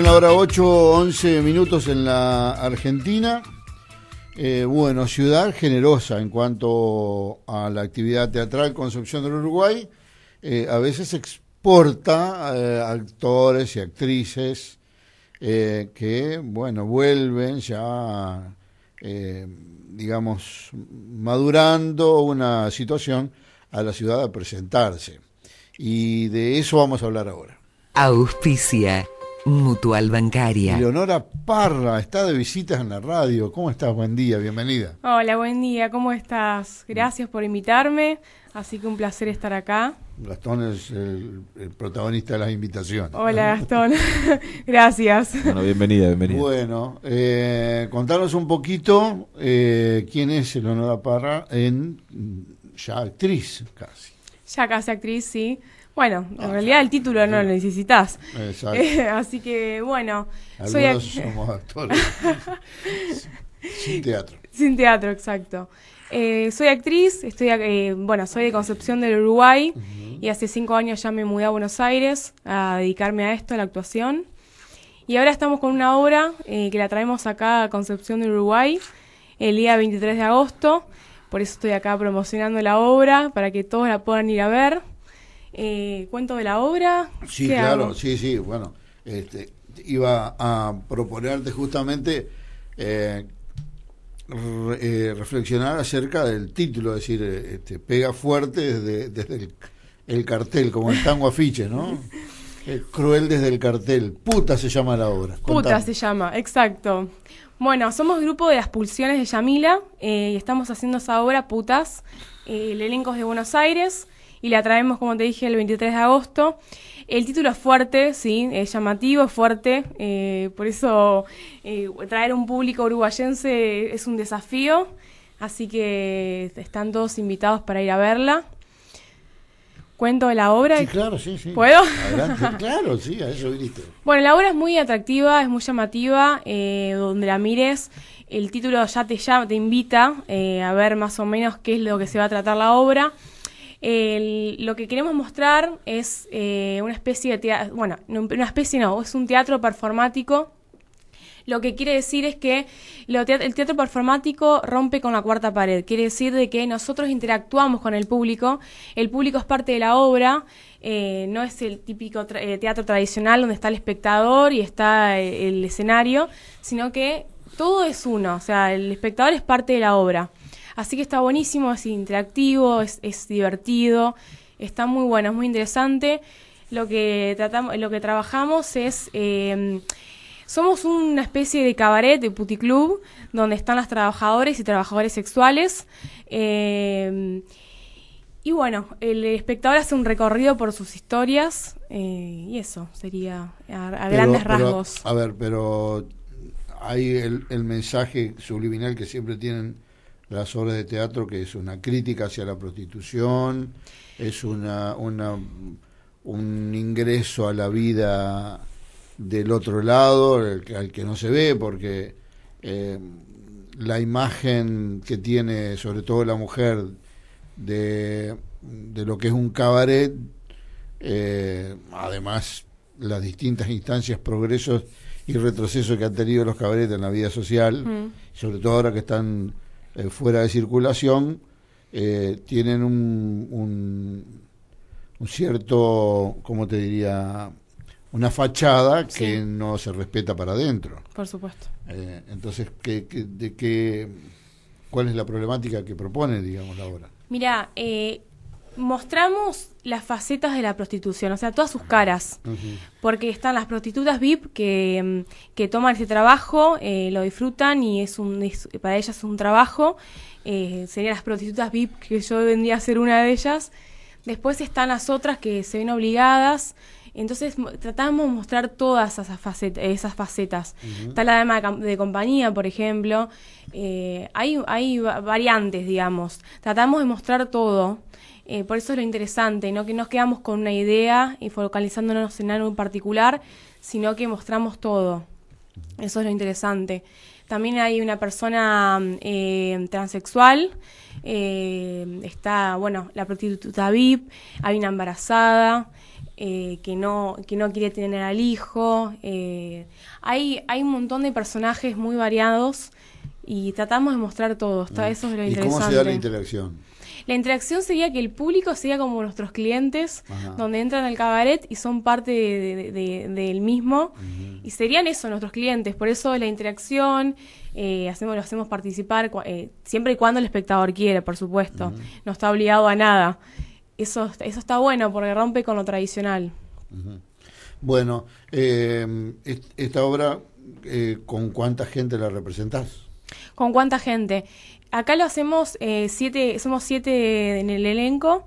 Una hora 8, 11 minutos en la Argentina. Eh, bueno, ciudad generosa en cuanto a la actividad teatral Concepción del Uruguay. Eh, a veces exporta eh, actores y actrices que, bueno, vuelven ya, digamos, madurando una situación a la ciudad a presentarse. Y de eso vamos a hablar ahora. Auspicia Mutual Bancaria. Leonora Parra está de visitas en la radio. ¿Cómo estás? Buen día, bienvenida. Hola, buen día, ¿cómo estás? Gracias por invitarme, así que un placer estar acá. Gastón es el, protagonista de las invitaciones. Hola, Gastón. Gracias. Bueno, bienvenida, bienvenida. Bueno, eh, contanos un poquito eh, quién es Leonora Parra en ya actriz casi. Ya casi actriz, sí. Bueno, en ah, realidad el título no lo necesitas. Eh, así que bueno, soy somos actores. Sin teatro. Sin teatro, exacto. Eh, soy actriz, estoy, eh, bueno, soy de Concepción del Uruguay y hace cinco años ya me mudé a Buenos Aires a dedicarme a esto, a la actuación. Y ahora estamos con una obra que la traemos acá a Concepción del Uruguay el día 23 de agosto. Por eso estoy acá promocionando la obra para que todos la puedan ir a ver. Eh, cuento de la obra. Sí, claro, sí, sí, bueno, este, iba a proponerte justamente eh, eh, reflexionar acerca del título, es decir, este, pega fuerte desde, el, cartel, como el tango afiche, ¿no? Cruel desde el cartel. Puta se llama la obra. se llama, exacto. Bueno, somos grupo de las pulsiones de Yamila y estamos haciendo esa obra Putas. el elenco es de Buenos Aires y la traemos, como te dije, el 23 de agosto. El título es fuerte, sí, es llamativo, es fuerte, eh, por eso eh, traer un público uruguayense es un desafío, así que están todos invitados para ir a verla. Cuento de la obra. Sí, claro, sí, sí. ¿Puedo? claro, sí, a eso viniste. Bueno, la obra es muy atractiva, es muy llamativa, eh, donde la mires el título ya te, ya te invita a ver más o menos qué es lo que se va a tratar la obra lo que queremos mostrar es eh, una especie de bueno, una especie no, es un teatro performático. Lo que quiere decir es que el teatro performático rompe con la cuarta pared. Quiere decir de que nosotros interactuamos con el público, el público es parte de la obra, eh, no es el típico eh, teatro tradicional donde está el espectador y está el escenario, sino que todo es uno, o sea, el espectador es parte de la obra. Así que está buenísimo, es interactivo, es, divertido, está muy bueno, es muy interesante. Lo que, tratamos, lo que trabajamos es... Em, somos una especie de cabaret, de puticlub, donde están las trabajadoras y trabajadores sexuales. Em, y bueno, el espectador hace un recorrido por sus historias eh, y eso sería a, grandes rasgos. a ver, pero hay el mensaje subliminal que siempre tienen las obras de teatro, que es una crítica hacia la prostitución, es una, un ingreso a la vida del otro lado, al que no se ve, porque eh, la imagen que tiene, sobre todo la mujer, de, lo que es un cabaret, eh, además las distintas instancias, progresos y retrocesos que han tenido los cabarets en la vida social, mm. sobre todo ahora que están eh, fuera de circulación eh, tienen un, cierto, ¿cómo te diría? Una fachada que no se respeta para adentro. Por supuesto. Eh, entonces, de qué, ¿cuál es la problemática que propone, digamos, la obra? Mira, eh, mostramos las facetas de la prostitución, o sea, todas sus caras, porque están las prostitutas VIP mm, que, toman ese trabajo, eh, lo disfrutan y es un para ellas es un trabajo, eh, serían las prostitutas VIP que yo vendría a ser una de ellas, después están las otras que se ven obligadas, entonces tratamos de mostrar todas esas, facetas. Esas facetas. Está la dama de, de, compañía, por ejemplo. Eh, hay, hay variantes, digamos. Tratamos de mostrar todo. Eh, por eso es lo interesante, no que nos quedamos con una idea y focalizándonos en algo en particular, sino que mostramos todo. Eso es lo interesante. También hay una persona eh, transexual, eh, está, bueno, la prostituta VIP, hay una embarazada. Eh, que, no, que no quiere tener al hijo. hay, hay un montón de personajes muy variados y tratamos de mostrar todo. Mm. eso es lo ¿Y interesante. ¿Cómo se da la interacción? La interacción sería que el público sea como nuestros clientes, donde entran al cabaret y son parte del mismo. Y serían eso nuestros clientes. Por eso la interacción, eh, hacemos, lo hacemos participar eh, siempre y cuando el espectador quiere, por supuesto. No está obligado a nada. Eso, eso está bueno porque rompe con lo tradicional. Bueno, em, esta obra, eh, ¿con cuánta gente la representás? ¿Con cuánta gente? acá lo hacemos eh, siete, somos siete en el elenco.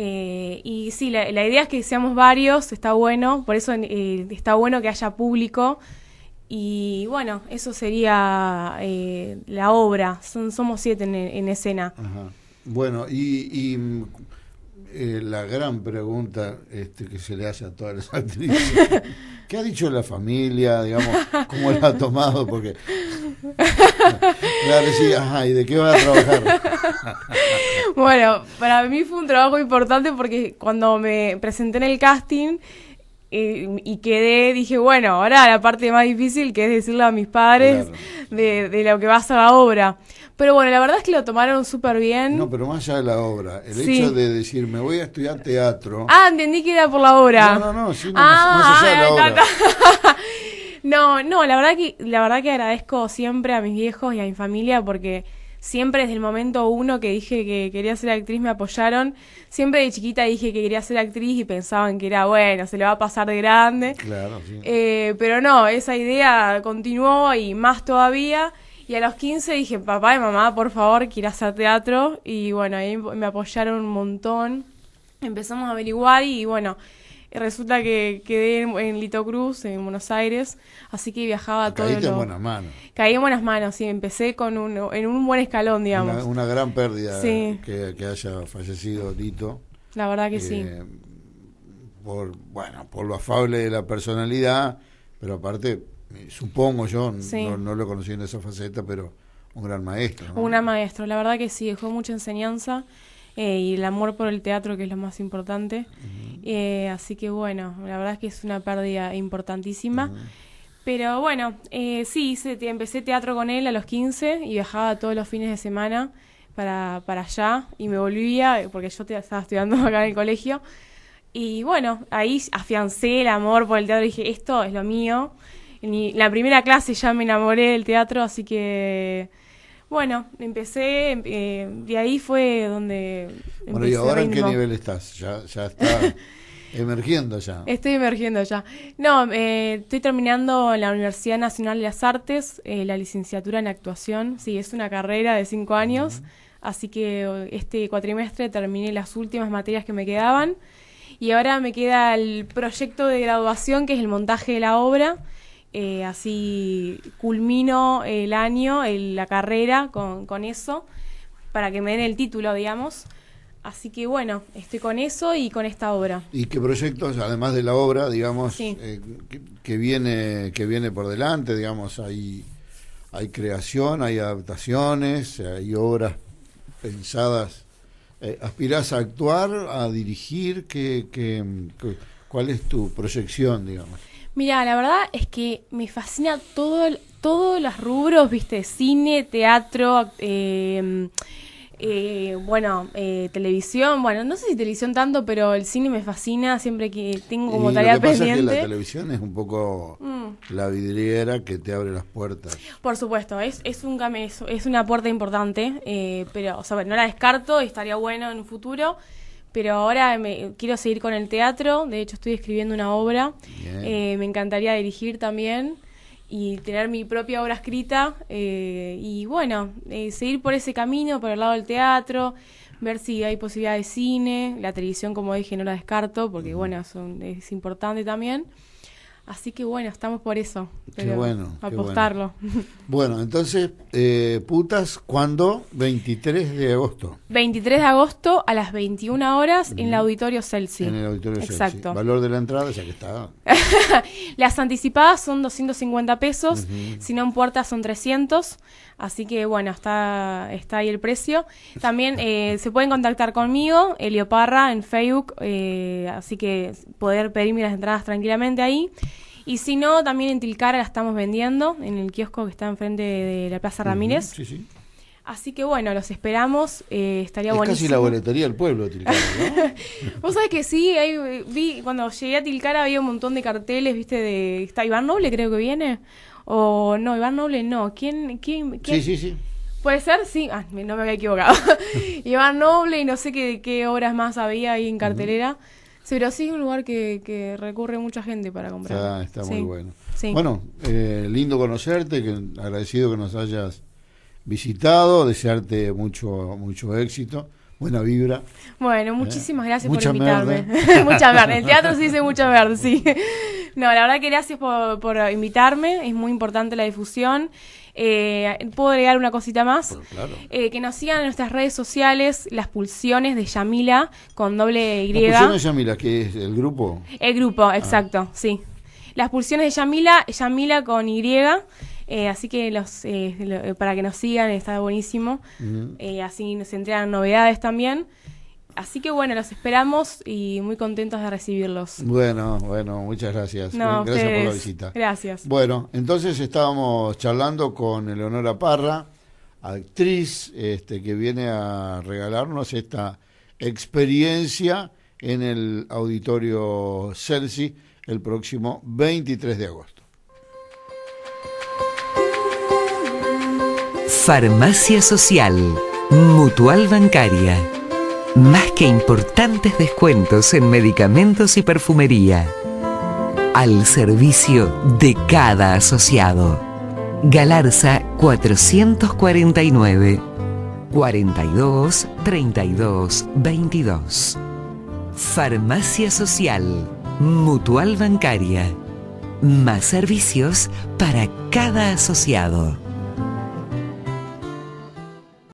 Eh, y sí, la, la, idea es que seamos varios, está bueno, por eso eh, está bueno que haya público. Y bueno, eso sería la obra. Son, somos siete en, escena. Bueno, y, la gran pregunta este, que se le hace a todas las actrices: ¿qué ha dicho la familia? Digamos, ¿cómo la ha tomado? Porque claro, sí, ajá, de qué a trabajar? bueno, para mí fue un trabajo importante porque cuando me presenté en el casting eh, y quedé, dije, bueno, ahora la parte más difícil que es decirle a mis padres de, lo que va a ser la obra. Pero bueno, la verdad es que lo tomaron súper bien. No, pero más allá de la obra, el hecho de decir, me voy a estudiar teatro. Ah, entendí que era por la obra. No, no, no, sí, más, ah, allá de la obra. No, no, la verdad que, la verdad que agradezco siempre a mis viejos y a mi familia porque siempre desde el momento uno que dije que quería ser actriz me apoyaron. Siempre de chiquita dije que quería ser actriz y pensaban que era bueno, se le va a pasar de grande. Claro, sí. Eh, pero no, esa idea continuó y más todavía. Y a los 15 dije, papá y mamá, por favor, quiero hacer teatro. Y bueno, ahí me apoyaron un montón. Empezamos a averiguar y bueno, resulta que quedé en, Lito Cruz, en Buenos Aires, así que viajaba todo. Caíste lo... en buenas manos. Caí en buenas manos, sí, empecé con un, en un buen escalón, digamos. Una, gran pérdida que, haya fallecido Lito. La verdad que sí. Eh, por, bueno, por lo afable de la personalidad, pero aparte, eh, supongo yo, no, lo conocí en esa faceta, pero un gran maestro. ¿no? Un maestro, la verdad que sí, dejó mucha enseñanza. Eh, y el amor por el teatro, que es lo más importante. Eh, así que bueno, la verdad es que es una pérdida importantísima. Pero bueno, eh, sí, empecé teatro con él a los 15 y viajaba todos los fines de semana para, para allá y me volvía, porque yo estaba estudiando acá en el colegio. Y bueno, ahí afiancé el amor por el teatro dije, esto es lo mío. En la primera clase ya me enamoré del teatro, así que bueno, empecé, eh, de ahí fue donde... Bueno, ¿y ahora en qué nivel estás? Ya, está emergiendo ya. Estoy emergiendo ya. No, eh, estoy terminando la Universidad Nacional de las Artes, eh, la licenciatura en actuación. Sí, es una carrera de cinco años, así que oh, este cuatrimestre terminé las últimas materias que me quedaban y ahora me queda el proyecto de graduación, que es el montaje de la obra eh, así culmino el año, la carrera con, eso, para que me den el título, digamos. Así que bueno, estoy con eso y con esta obra. ¿Y qué proyectos, además de la obra, digamos, eh, que, viene, que viene por delante? Digamos, hay, hay creación, hay adaptaciones, hay obras pensadas. Eh, aspiras a actuar, a dirigir? cuál es tu proyección, digamos? Mira, la verdad es que me fascina todo, todos los rubros, viste, cine, teatro, eh, eh, bueno, eh, televisión, bueno, no sé si televisión tanto, pero el cine me fascina siempre que tengo como y tarea lo que pasa Es que la televisión es un poco mm. la vidriera que te abre las puertas. Por supuesto, es, es un es, es una puerta importante, pero, o sea, no la descarto, y estaría bueno en un futuro pero ahora quiero seguir con el teatro, de hecho estoy escribiendo una obra, eh, me encantaría dirigir también y tener mi propia obra escrita eh, y bueno, eh, seguir por ese camino, por el lado del teatro, ver si hay posibilidad de cine, la televisión como dije no la descarto porque bueno, es importante también. Así que bueno, estamos por eso. bueno. Apostarlo. bueno. entonces, eh, putas, ¿cuándo? 23 de agosto. 23 de agosto a las 21 horas en el Auditorio Celsius. En el Auditorio Celsi. Exacto. Valor de la entrada, ya que está. las anticipadas son 250 pesos, si no en puertas son 300. Así que bueno, está, está ahí el precio. También eh, se pueden contactar conmigo, Parra, en Facebook. Eh, así que poder pedirme las entradas tranquilamente ahí. Y si no, también en Tilcara la estamos vendiendo, en el kiosco que está enfrente de la Plaza Ramírez. sí, sí. Así que bueno, los esperamos. Eh, estaría es casi la boletería del pueblo, Tilcara, ¿no? Vos sabés que sí, vi, cuando llegué a Tilcara había un montón de carteles, ¿viste? de Está Iván Noble, creo que viene. O no, Iván Noble no. ¿Quién? quién, Sí, sí, sí. ¿Puede ser? Sí. Ah, no me había equivocado. Iván Noble y no sé qué, qué obras más había ahí en cartelera pero sí es un lugar que, recurre mucha gente para comprar. Ah, está, muy bueno. Bueno, eh, lindo conocerte, que, agradecido que nos hayas visitado, desearte mucho, mucho éxito. Buena vibra. Bueno, ¿Eh? muchísimas gracias por invitarme. mucha verde. El teatro se dice mucha verde, sí. No, la verdad que gracias por, por invitarme. Es muy importante la difusión. Eh, ¿Puedo agregar una cosita más? eh, que nos sigan en nuestras redes sociales las pulsiones de Yamila con doble Y. ¿Las pulsiones de Yamila, que es el grupo? El grupo, ah. exacto, sí. Las pulsiones de Yamila, Yamila con Y. Eh, así que los eh, lo, eh, para que nos sigan está buenísimo. así nos entregan novedades también. Así que bueno, los esperamos y muy contentos de recibirlos. Bueno, bueno, muchas gracias. gracias por la visita. Gracias. Bueno, entonces estábamos charlando con Eleonora Parra, actriz este, que viene a regalarnos esta experiencia en el auditorio Celsi el próximo 23 de agosto. Farmacia Social, Mutual Bancaria más que importantes descuentos en medicamentos y perfumería. Al servicio de cada asociado. Galarza 449 42 32 22. Farmacia Social. Mutual Bancaria. Más servicios para cada asociado.